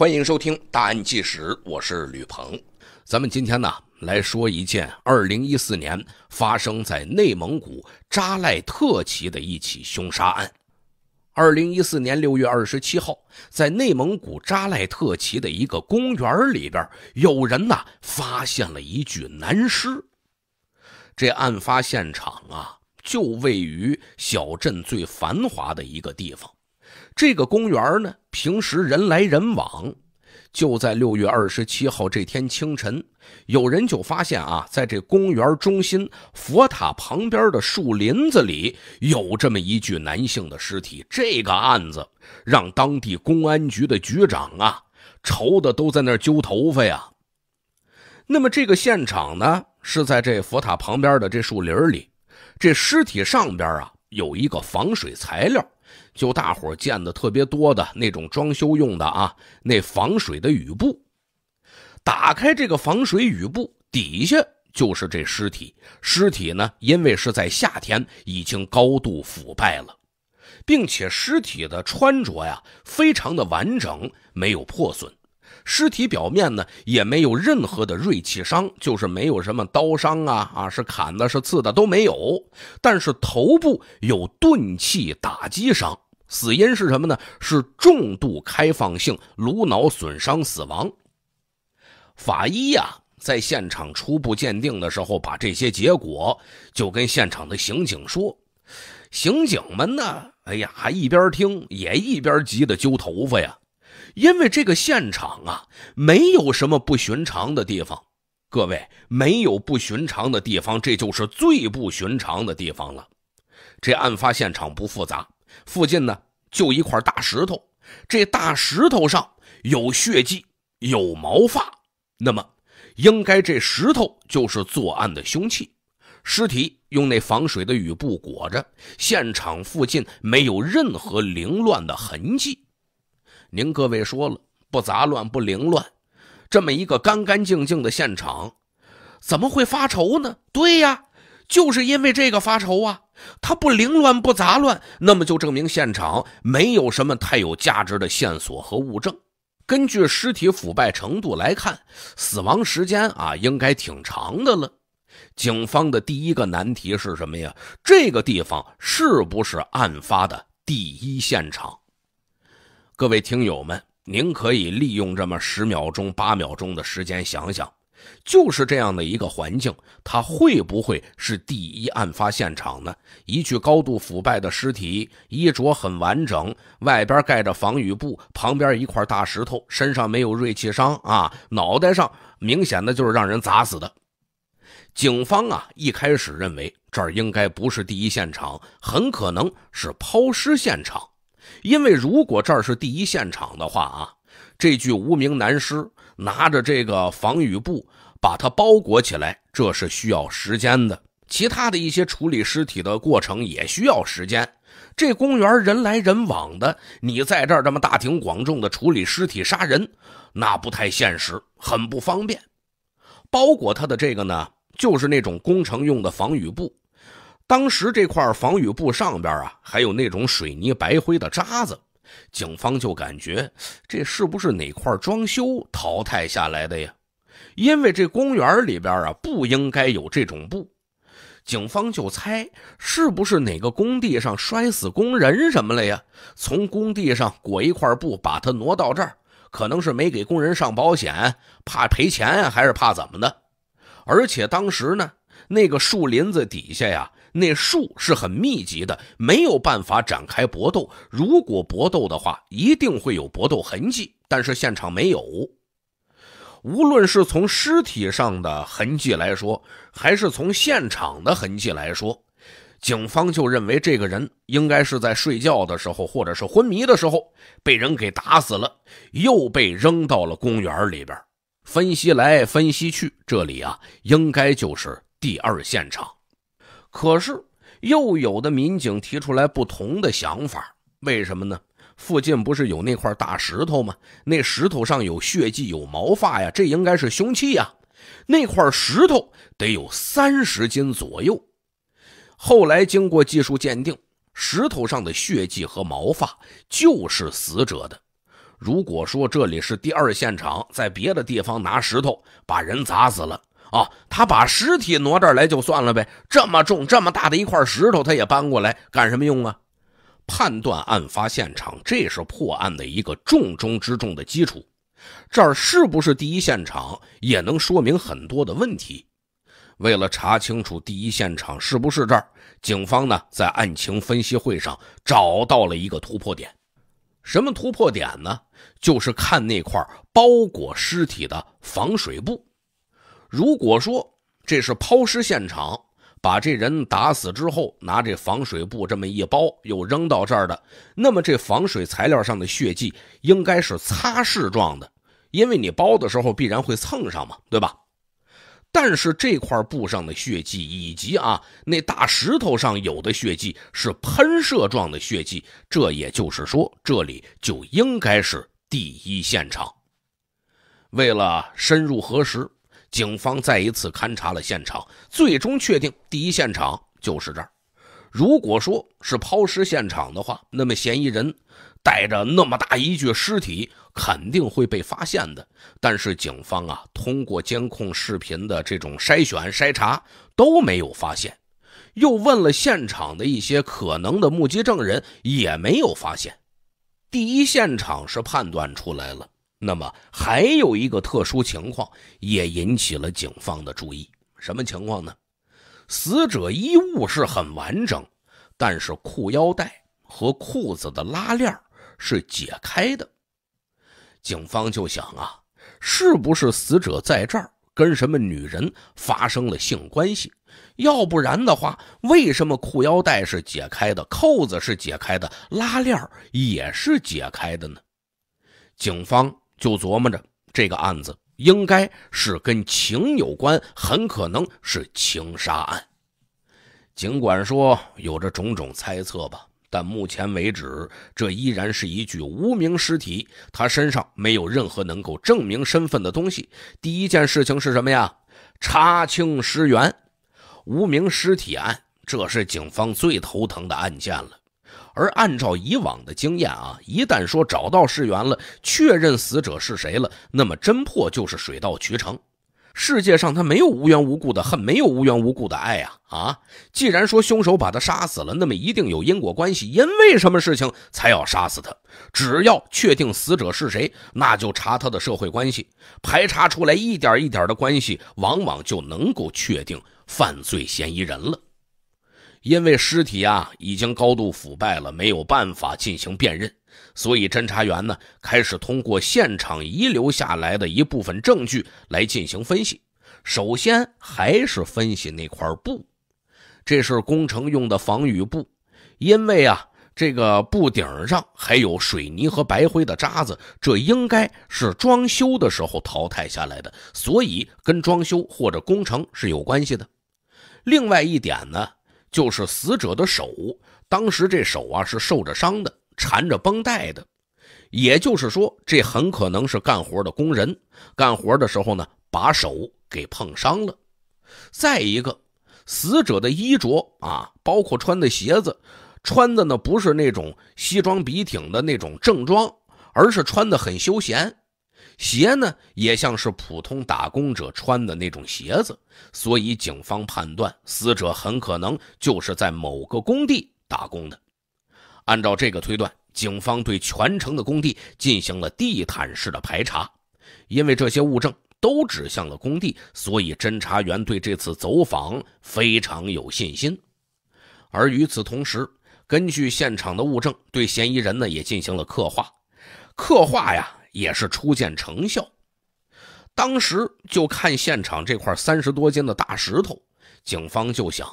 欢迎收听《大案纪实》，我是吕鹏。咱们今天呢，来说一件二零一四年发生在内蒙古扎赉特旗的一起凶杀案。二零一四年六月二十七号，在内蒙古扎赉特旗的一个公园里边，有人呢发现了一具男尸。这案发现场啊，就位于小镇最繁华的一个地方。这个公园呢，平时人来人往。就在六月二十七号这天清晨，有人就发现啊，在这公园中心佛塔旁边的树林子里，有这么一具男性的尸体。这个案子让当地公安局的局长啊，愁的都在那儿揪头发呀。那么这个现场呢，是在这佛塔旁边的这树林里，这尸体上边啊，有一个防水材料。就大伙见的特别多的那种装修用的啊，那防水的雨布，打开这个防水雨布底下就是这尸体。尸体呢，因为是在夏天，已经高度腐败了，并且尸体的穿着呀非常的完整，没有破损。尸体表面呢也没有任何的锐器伤，就是没有什么刀伤啊啊，是砍的，是刺的都没有。但是头部有钝器打击伤，死因是什么呢？是重度开放性颅脑损伤死亡。法医呀，在现场初步鉴定的时候，把这些结果就跟现场的刑警说，刑警们呢，哎呀，还一边听也一边急的揪头发呀。因为这个现场啊，没有什么不寻常的地方。各位，没有不寻常的地方，这就是最不寻常的地方了。这案发现场不复杂，附近呢就一块大石头。这大石头上有血迹，有毛发，那么应该这石头就是作案的凶器。尸体用那防水的雨布裹着，现场附近没有任何凌乱的痕迹。您各位说了，不杂乱不凌乱，这么一个干干净净的现场，怎么会发愁呢？对呀，就是因为这个发愁啊。他不凌乱不杂乱，那么就证明现场没有什么太有价值的线索和物证。根据尸体腐败程度来看，死亡时间啊应该挺长的了。警方的第一个难题是什么呀？这个地方是不是案发的第一现场？各位听友们，您可以利用这么十秒钟、八秒钟的时间想想，就是这样的一个环境，它会不会是第一案发现场呢？一具高度腐败的尸体，衣着很完整，外边盖着防雨布，旁边一块大石头，身上没有锐器伤啊，脑袋上明显的就是让人砸死的。警方啊，一开始认为这儿应该不是第一现场，很可能是抛尸现场。因为如果这儿是第一现场的话啊，这具无名男尸拿着这个防雨布把它包裹起来，这是需要时间的。其他的一些处理尸体的过程也需要时间。这公园人来人往的，你在这儿这么大庭广众的处理尸体杀人，那不太现实，很不方便。包裹他的这个呢，就是那种工程用的防雨布。当时这块防雨布上边啊，还有那种水泥白灰的渣子，警方就感觉这是不是哪块装修淘汰下来的呀？因为这公园里边啊不应该有这种布，警方就猜是不是哪个工地上摔死工人什么了呀？从工地上裹一块布把它挪到这儿，可能是没给工人上保险，怕赔钱还是怕怎么的？而且当时呢，那个树林子底下呀。那树是很密集的，没有办法展开搏斗。如果搏斗的话，一定会有搏斗痕迹，但是现场没有。无论是从尸体上的痕迹来说，还是从现场的痕迹来说，警方就认为这个人应该是在睡觉的时候，或者是昏迷的时候被人给打死了，又被扔到了公园里边。分析来分析去，这里啊，应该就是第二现场。可是，又有的民警提出来不同的想法，为什么呢？附近不是有那块大石头吗？那石头上有血迹、有毛发呀，这应该是凶器呀。那块石头得有三十斤左右。后来经过技术鉴定，石头上的血迹和毛发就是死者的。如果说这里是第二现场，在别的地方拿石头把人砸死了。哦，他把尸体挪这儿来就算了呗？这么重、这么大的一块石头，他也搬过来干什么用啊？判断案发现场，这是破案的一个重中之重的基础。这儿是不是第一现场，也能说明很多的问题。为了查清楚第一现场是不是这儿，警方呢在案情分析会上找到了一个突破点。什么突破点呢？就是看那块包裹尸体的防水布。如果说这是抛尸现场，把这人打死之后拿这防水布这么一包，又扔到这儿的，那么这防水材料上的血迹应该是擦拭状的，因为你包的时候必然会蹭上嘛，对吧？但是这块布上的血迹以及啊那大石头上有的血迹是喷射状的血迹，这也就是说，这里就应该是第一现场。为了深入核实。警方再一次勘察了现场，最终确定第一现场就是这儿。如果说是抛尸现场的话，那么嫌疑人带着那么大一具尸体肯定会被发现的。但是警方啊，通过监控视频的这种筛选筛查都没有发现，又问了现场的一些可能的目击证人，也没有发现。第一现场是判断出来了。那么还有一个特殊情况也引起了警方的注意，什么情况呢？死者衣物是很完整，但是裤腰带和裤子的拉链是解开的。警方就想啊，是不是死者在这儿跟什么女人发生了性关系？要不然的话，为什么裤腰带是解开的，扣子是解开的，拉链也是解开的呢？警方。就琢磨着这个案子应该是跟情有关，很可能是情杀案。尽管说有着种种猜测吧，但目前为止，这依然是一具无名尸体，他身上没有任何能够证明身份的东西。第一件事情是什么呀？查清尸源，无名尸体案，这是警方最头疼的案件了。而按照以往的经验啊，一旦说找到尸源了，确认死者是谁了，那么侦破就是水到渠成。世界上他没有无缘无故的恨，没有无缘无故的爱呀！啊，既然说凶手把他杀死了，那么一定有因果关系，因为什么事情才要杀死他？只要确定死者是谁，那就查他的社会关系，排查出来一点一点的关系，往往就能够确定犯罪嫌疑人了。因为尸体啊已经高度腐败了，没有办法进行辨认，所以侦查员呢开始通过现场遗留下来的一部分证据来进行分析。首先还是分析那块布，这是工程用的防雨布，因为啊这个布顶上还有水泥和白灰的渣子，这应该是装修的时候淘汰下来的，所以跟装修或者工程是有关系的。另外一点呢。就是死者的手，当时这手啊是受着伤的，缠着绷带的，也就是说，这很可能是干活的工人，干活的时候呢，把手给碰伤了。再一个，死者的衣着啊，包括穿的鞋子，穿的呢不是那种西装笔挺的那种正装，而是穿的很休闲。鞋呢也像是普通打工者穿的那种鞋子，所以警方判断死者很可能就是在某个工地打工的。按照这个推断，警方对全城的工地进行了地毯式的排查，因为这些物证都指向了工地，所以侦查员对这次走访非常有信心。而与此同时，根据现场的物证，对嫌疑人呢也进行了刻画，刻画呀。也是初见成效，当时就看现场这块三十多斤的大石头，警方就想，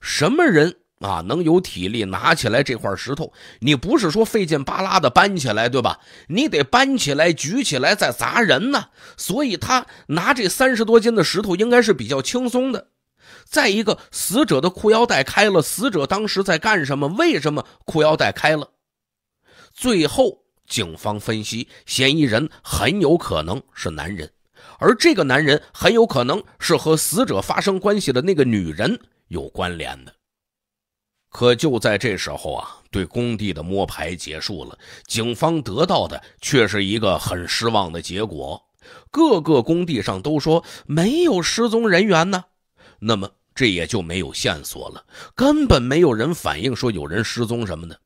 什么人啊能有体力拿起来这块石头？你不是说费劲巴拉的搬起来，对吧？你得搬起来、举起来再砸人呢。所以他拿这三十多斤的石头应该是比较轻松的。再一个，死者的裤腰带开了，死者当时在干什么？为什么裤腰带开了？最后。警方分析，嫌疑人很有可能是男人，而这个男人很有可能是和死者发生关系的那个女人有关联的。可就在这时候啊，对工地的摸排结束了，警方得到的却是一个很失望的结果。各个工地上都说没有失踪人员呢，那么这也就没有线索了，根本没有人反映说有人失踪什么的。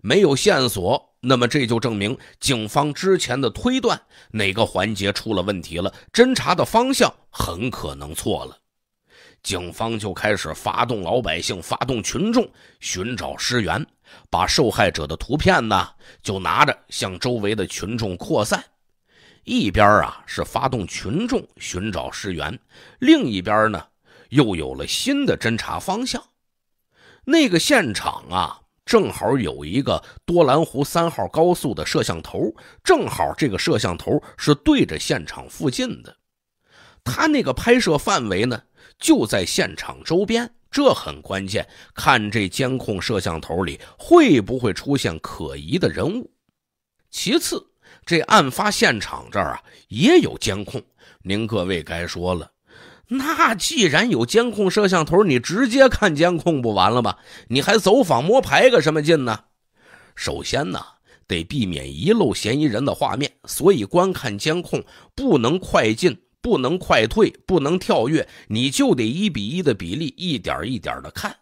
没有线索，那么这就证明警方之前的推断哪个环节出了问题了，侦查的方向很可能错了。警方就开始发动老百姓，发动群众寻找尸源，把受害者的图片呢就拿着向周围的群众扩散。一边啊是发动群众寻找尸源，另一边呢又有了新的侦查方向。那个现场啊。正好有一个多兰湖三号高速的摄像头，正好这个摄像头是对着现场附近的，他那个拍摄范围呢就在现场周边，这很关键。看这监控摄像头里会不会出现可疑的人物。其次，这案发现场这儿啊也有监控，您各位该说了。那既然有监控摄像头，你直接看监控不完了吧？你还走访摸排个什么劲呢？首先呢，得避免遗漏嫌疑人的画面，所以观看监控不能快进，不能快退，不能跳跃，你就得一比一的比例，一点一点的看。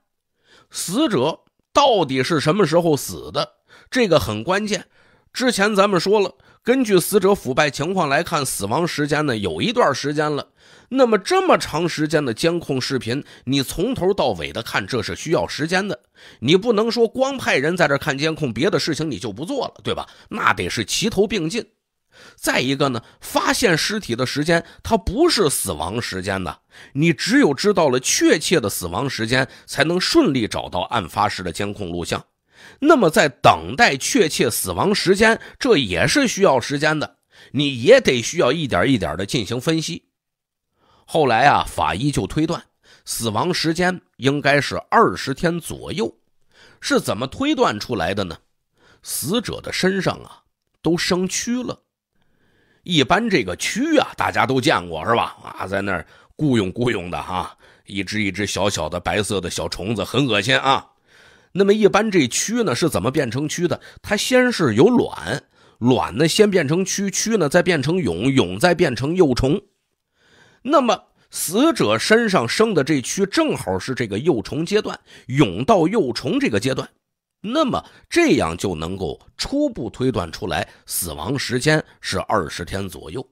死者到底是什么时候死的？这个很关键。之前咱们说了。根据死者腐败情况来看，死亡时间呢有一段时间了。那么这么长时间的监控视频，你从头到尾的看，这是需要时间的。你不能说光派人在这看监控，别的事情你就不做了，对吧？那得是齐头并进。再一个呢，发现尸体的时间它不是死亡时间的，你只有知道了确切的死亡时间，才能顺利找到案发时的监控录像。那么，在等待确切死亡时间，这也是需要时间的。你也得需要一点一点的进行分析。后来啊，法医就推断死亡时间应该是二十天左右。是怎么推断出来的呢？死者的身上啊，都生蛆了。一般这个蛆啊，大家都见过是吧？啊，在那儿蛄蛹蛄蛹的哈，一只一只小小的白色的小虫子，很恶心啊。那么一般这蛆呢是怎么变成蛆的？它先是有卵，卵呢先变成蛆，蛆呢再变成蛹，蛹再变成幼虫。那么死者身上生的这蛆正好是这个幼虫阶段，蛹到幼虫这个阶段。那么这样就能够初步推断出来，死亡时间是二十天左右。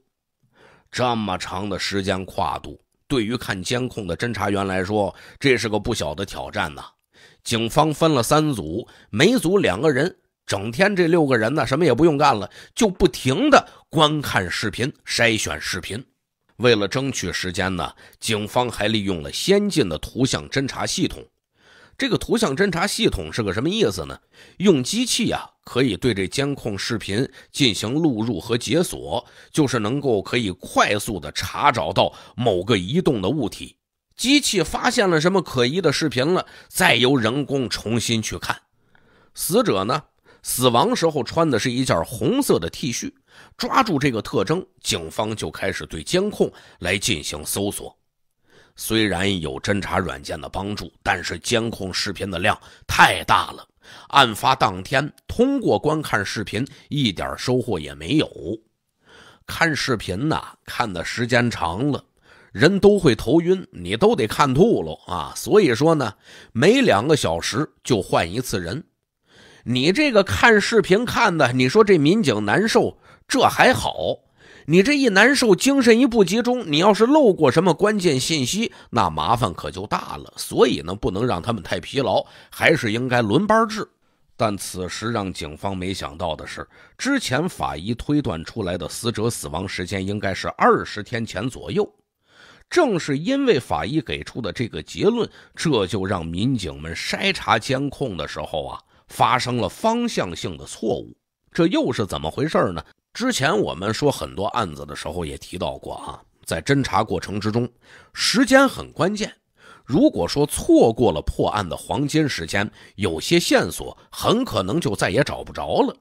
这么长的时间跨度，对于看监控的侦查员来说，这是个不小的挑战呐。警方分了三组，每组两个人。整天这六个人呢，什么也不用干了，就不停的观看视频、筛选视频。为了争取时间呢，警方还利用了先进的图像侦查系统。这个图像侦查系统是个什么意思呢？用机器啊，可以对这监控视频进行录入和解锁，就是能够可以快速的查找到某个移动的物体。机器发现了什么可疑的视频了，再由人工重新去看。死者呢，死亡时候穿的是一件红色的 T 恤，抓住这个特征，警方就开始对监控来进行搜索。虽然有侦查软件的帮助，但是监控视频的量太大了。案发当天，通过观看视频，一点收获也没有。看视频呢，看的时间长了。人都会头晕，你都得看吐了啊！所以说呢，每两个小时就换一次人。你这个看视频看的，你说这民警难受，这还好；你这一难受，精神一不集中，你要是漏过什么关键信息，那麻烦可就大了。所以呢，不能让他们太疲劳，还是应该轮班制。但此时让警方没想到的是，之前法医推断出来的死者死亡时间应该是二十天前左右。正是因为法医给出的这个结论，这就让民警们筛查监控的时候啊，发生了方向性的错误。这又是怎么回事呢？之前我们说很多案子的时候也提到过啊，在侦查过程之中，时间很关键。如果说错过了破案的黄金时间，有些线索很可能就再也找不着了。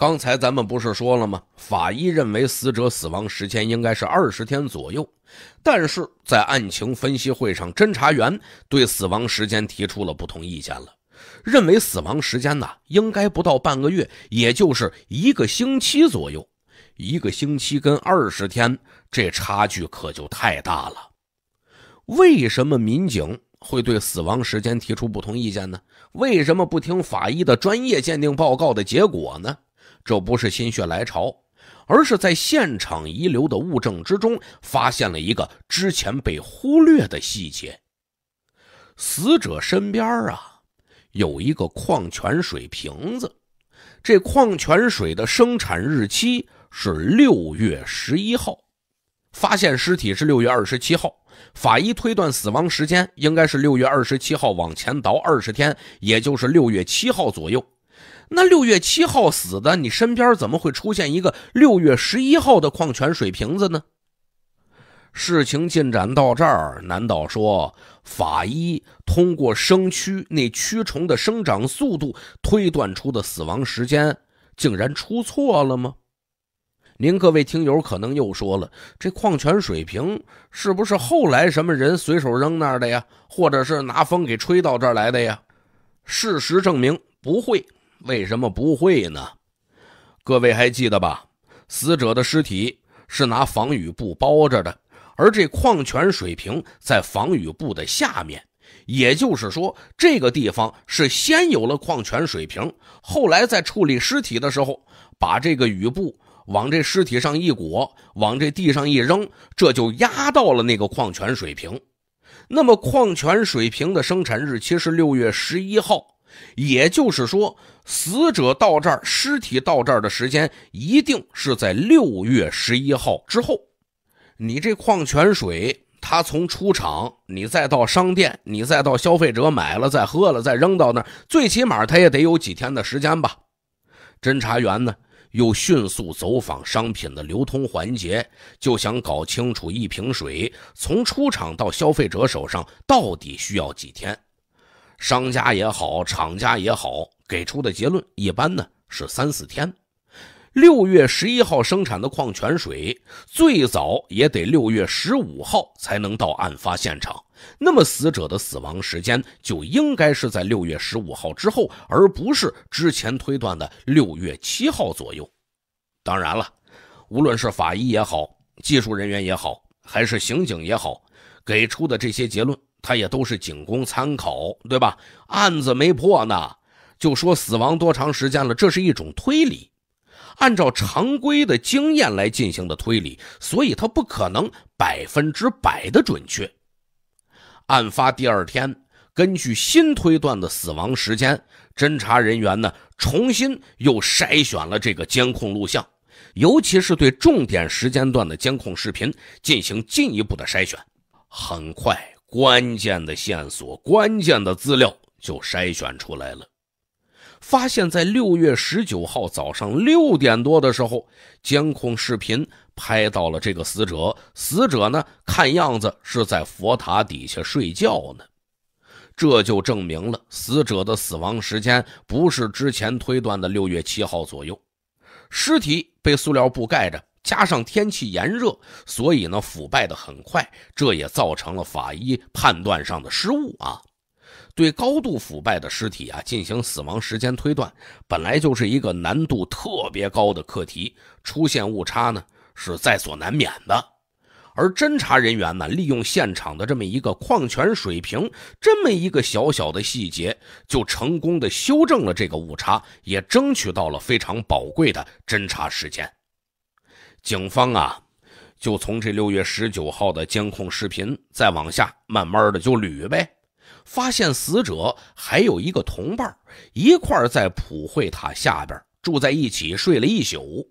刚才咱们不是说了吗？法医认为死者死亡时间应该是二十天左右，但是在案情分析会上，侦查员对死亡时间提出了不同意见了，认为死亡时间呢应该不到半个月，也就是一个星期左右。一个星期跟二十天这差距可就太大了。为什么民警会对死亡时间提出不同意见呢？为什么不听法医的专业鉴定报告的结果呢？这不是心血来潮，而是在现场遗留的物证之中发现了一个之前被忽略的细节。死者身边啊有一个矿泉水瓶子，这矿泉水的生产日期是六月十一号，发现尸体是六月二十七号，法医推断死亡时间应该是六月二十七号往前倒二十天，也就是六月七号左右。那六月七号死的，你身边怎么会出现一个六月十一号的矿泉水瓶子呢？事情进展到这儿，难道说法医通过生蛆那蛆虫的生长速度推断出的死亡时间竟然出错了吗？您各位听友可能又说了，这矿泉水瓶是不是后来什么人随手扔那儿的呀，或者是拿风给吹到这儿来的呀？事实证明不会。为什么不会呢？各位还记得吧？死者的尸体是拿防雨布包着的，而这矿泉水瓶在防雨布的下面。也就是说，这个地方是先有了矿泉水瓶，后来在处理尸体的时候，把这个雨布往这尸体上一裹，往这地上一扔，这就压到了那个矿泉水瓶。那么，矿泉水瓶的生产日期是六月十一号。也就是说，死者到这儿，尸体到这儿的时间一定是在六月十一号之后。你这矿泉水，它从出厂，你再到商店，你再到消费者买了，再喝了，再扔到那儿，最起码它也得有几天的时间吧。侦查员呢，又迅速走访商品的流通环节，就想搞清楚一瓶水从出厂到消费者手上到底需要几天。商家也好，厂家也好，给出的结论一般呢是三四天。六月十一号生产的矿泉水，最早也得六月十五号才能到案发现场。那么死者的死亡时间就应该是在六月十五号之后，而不是之前推断的六月七号左右。当然了，无论是法医也好，技术人员也好，还是刑警也好，给出的这些结论。他也都是仅供参考，对吧？案子没破呢，就说死亡多长时间了，这是一种推理，按照常规的经验来进行的推理，所以他不可能百分之百的准确。案发第二天，根据新推断的死亡时间，侦查人员呢重新又筛选了这个监控录像，尤其是对重点时间段的监控视频进行进一步的筛选，很快。关键的线索、关键的资料就筛选出来了，发现，在六月十九号早上六点多的时候，监控视频拍到了这个死者。死者呢，看样子是在佛塔底下睡觉呢，这就证明了死者的死亡时间不是之前推断的六月七号左右。尸体被塑料布盖着。加上天气炎热，所以呢腐败的很快，这也造成了法医判断上的失误啊。对高度腐败的尸体啊进行死亡时间推断，本来就是一个难度特别高的课题，出现误差呢是在所难免的。而侦查人员呢，利用现场的这么一个矿泉水瓶，这么一个小小的细节，就成功的修正了这个误差，也争取到了非常宝贵的侦查时间。警方啊，就从这六月十九号的监控视频再往下，慢慢的就捋呗，发现死者还有一个同伴，一块在普惠塔下边住在一起睡了一宿。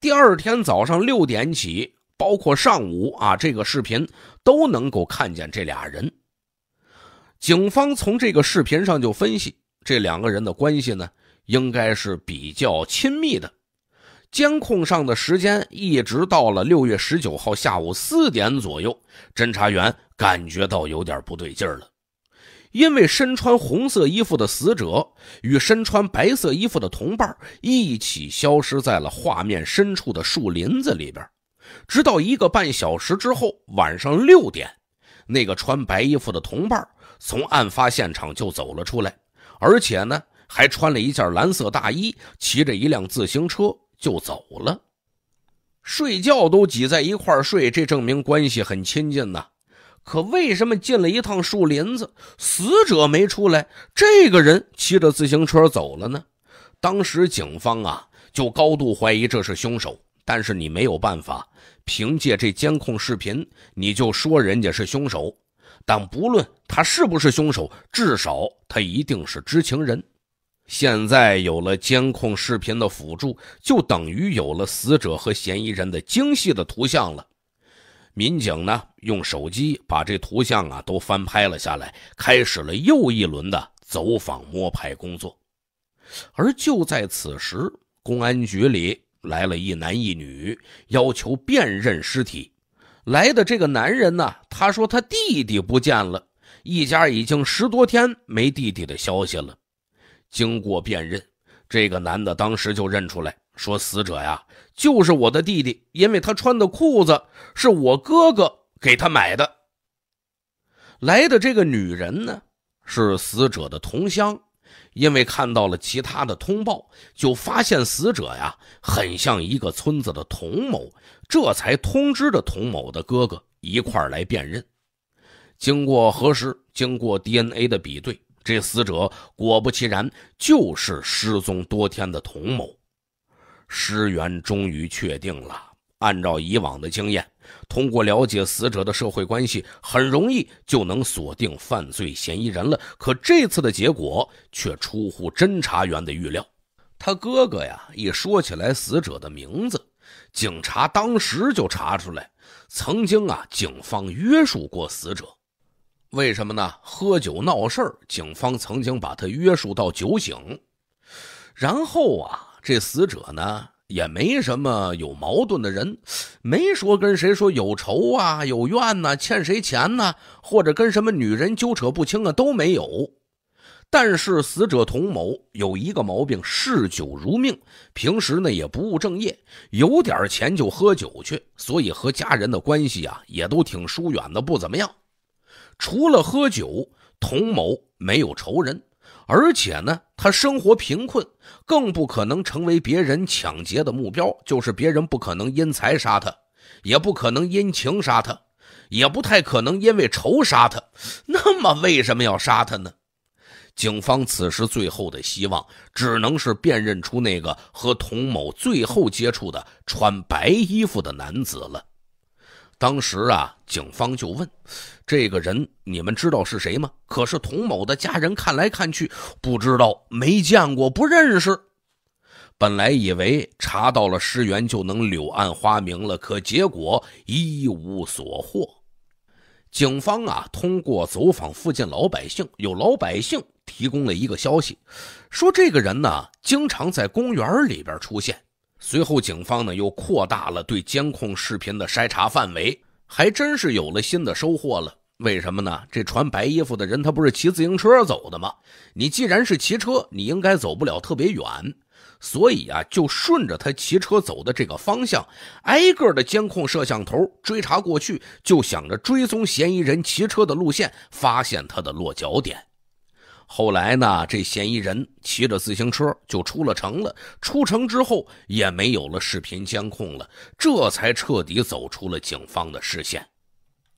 第二天早上六点起，包括上午啊，这个视频都能够看见这俩人。警方从这个视频上就分析，这两个人的关系呢，应该是比较亲密的。监控上的时间一直到了六月十九号下午四点左右，侦查员感觉到有点不对劲儿了，因为身穿红色衣服的死者与身穿白色衣服的同伴一起消失在了画面深处的树林子里边，直到一个半小时之后，晚上六点，那个穿白衣服的同伴从案发现场就走了出来，而且呢还穿了一件蓝色大衣，骑着一辆自行车。就走了，睡觉都挤在一块睡，这证明关系很亲近呐。可为什么进了一趟树林子，死者没出来，这个人骑着自行车走了呢？当时警方啊，就高度怀疑这是凶手。但是你没有办法，凭借这监控视频，你就说人家是凶手。但不论他是不是凶手，至少他一定是知情人。现在有了监控视频的辅助，就等于有了死者和嫌疑人的精细的图像了。民警呢，用手机把这图像啊都翻拍了下来，开始了又一轮的走访摸排工作。而就在此时，公安局里来了一男一女，要求辨认尸体。来的这个男人呢，他说他弟弟不见了，一家已经十多天没弟弟的消息了。经过辨认，这个男的当时就认出来，说死者呀就是我的弟弟，因为他穿的裤子是我哥哥给他买的。来的这个女人呢是死者的同乡，因为看到了其他的通报，就发现死者呀很像一个村子的童某，这才通知的童某的哥哥一块来辨认。经过核实，经过 DNA 的比对。这死者果不其然就是失踪多天的童某，尸源终于确定了。按照以往的经验，通过了解死者的社会关系，很容易就能锁定犯罪嫌疑人了。可这次的结果却出乎侦查员的预料。他哥哥呀，一说起来死者的名字，警察当时就查出来，曾经啊，警方约束过死者。为什么呢？喝酒闹事儿，警方曾经把他约束到酒醒。然后啊，这死者呢也没什么有矛盾的人，没说跟谁说有仇啊、有怨呐、欠谁钱呐，或者跟什么女人纠扯不清啊都没有。但是死者童某有一个毛病，嗜酒如命，平时呢也不务正业，有点钱就喝酒去，所以和家人的关系啊也都挺疏远的，不怎么样。除了喝酒，童某没有仇人，而且呢，他生活贫困，更不可能成为别人抢劫的目标。就是别人不可能因财杀他，也不可能因情杀他，也不太可能因为仇杀他。那么，为什么要杀他呢？警方此时最后的希望，只能是辨认出那个和童某最后接触的穿白衣服的男子了。当时啊，警方就问：“这个人，你们知道是谁吗？”可是童某的家人看来看去，不知道，没见过，不认识。本来以为查到了尸源就能柳暗花明了，可结果一无所获。警方啊，通过走访附近老百姓，有老百姓提供了一个消息，说这个人呢，经常在公园里边出现。随后，警方呢又扩大了对监控视频的筛查范围，还真是有了新的收获了。为什么呢？这穿白衣服的人他不是骑自行车走的吗？你既然是骑车，你应该走不了特别远，所以啊，就顺着他骑车走的这个方向，挨个的监控摄像头追查过去，就想着追踪嫌疑人骑车的路线，发现他的落脚点。后来呢，这嫌疑人骑着自行车就出了城了。出城之后也没有了视频监控了，这才彻底走出了警方的视线。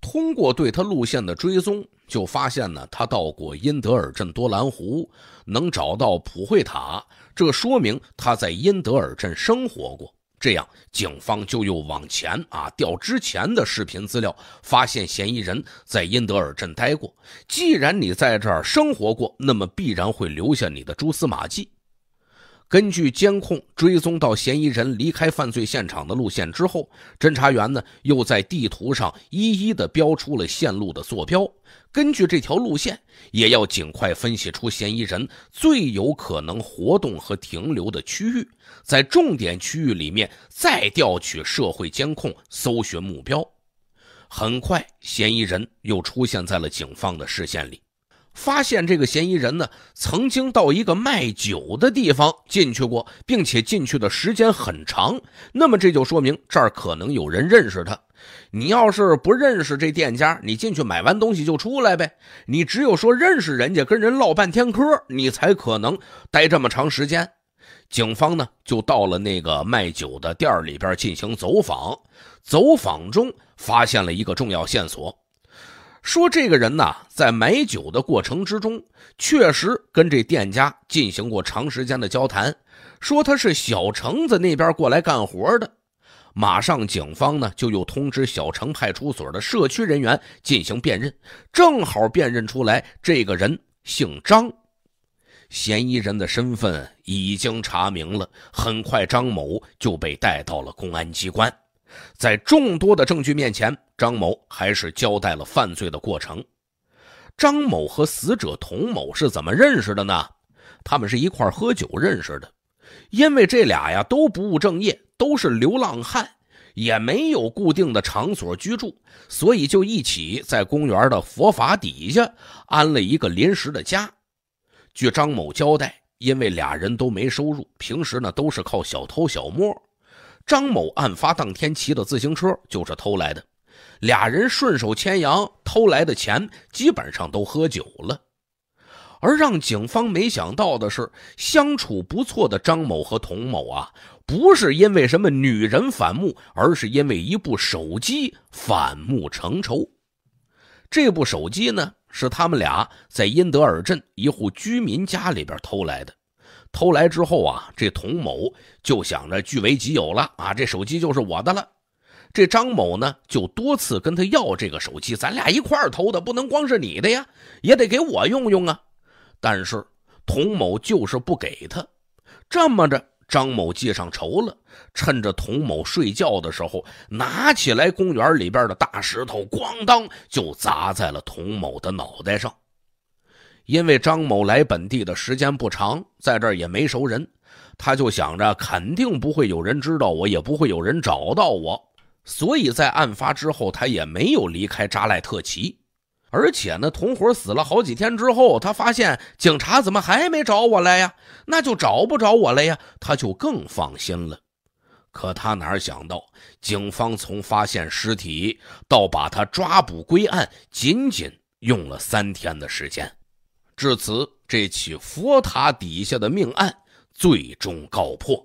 通过对他路线的追踪，就发现呢，他到过因德尔镇多兰湖，能找到普惠塔，这说明他在因德尔镇生活过。这样，警方就又往前啊调之前的视频资料，发现嫌疑人在因德尔镇待过。既然你在这儿生活过，那么必然会留下你的蛛丝马迹。根据监控追踪到嫌疑人离开犯罪现场的路线之后，侦查员呢又在地图上一一的标出了线路的坐标。根据这条路线，也要尽快分析出嫌疑人最有可能活动和停留的区域，在重点区域里面再调取社会监控搜寻目标。很快，嫌疑人又出现在了警方的视线里。发现这个嫌疑人呢，曾经到一个卖酒的地方进去过，并且进去的时间很长。那么这就说明这儿可能有人认识他。你要是不认识这店家，你进去买完东西就出来呗。你只有说认识人家，跟人唠半天嗑，你才可能待这么长时间。警方呢就到了那个卖酒的店里边进行走访，走访中发现了一个重要线索。说这个人呢，在买酒的过程之中，确实跟这店家进行过长时间的交谈，说他是小橙子那边过来干活的。马上，警方呢就又通知小城派出所的社区人员进行辨认，正好辨认出来，这个人姓张，嫌疑人的身份已经查明了。很快，张某就被带到了公安机关。在众多的证据面前，张某还是交代了犯罪的过程。张某和死者童某是怎么认识的呢？他们是一块喝酒认识的，因为这俩呀都不务正业，都是流浪汉，也没有固定的场所居住，所以就一起在公园的佛法底下安了一个临时的家。据张某交代，因为俩人都没收入，平时呢都是靠小偷小摸。张某案发当天骑的自行车就是偷来的，俩人顺手牵羊偷来的钱基本上都喝酒了。而让警方没想到的是，相处不错的张某和童某啊，不是因为什么女人反目，而是因为一部手机反目成仇。这部手机呢，是他们俩在因德尔镇一户居民家里边偷来的。偷来之后啊，这童某就想着据为己有了啊，这手机就是我的了。这张某呢，就多次跟他要这个手机，咱俩一块儿偷的，不能光是你的呀，也得给我用用啊。但是童某就是不给他，这么着，张某记上仇了，趁着童某睡觉的时候，拿起来公园里边的大石头，咣当就砸在了童某的脑袋上。因为张某来本地的时间不长，在这儿也没熟人，他就想着肯定不会有人知道，我也不会有人找到我，所以在案发之后他也没有离开扎赖特旗。而且呢，同伙死了好几天之后，他发现警察怎么还没找我来呀？那就找不着我了呀，他就更放心了。可他哪想到，警方从发现尸体到把他抓捕归案，仅仅用了三天的时间。至此，这起佛塔底下的命案最终告破。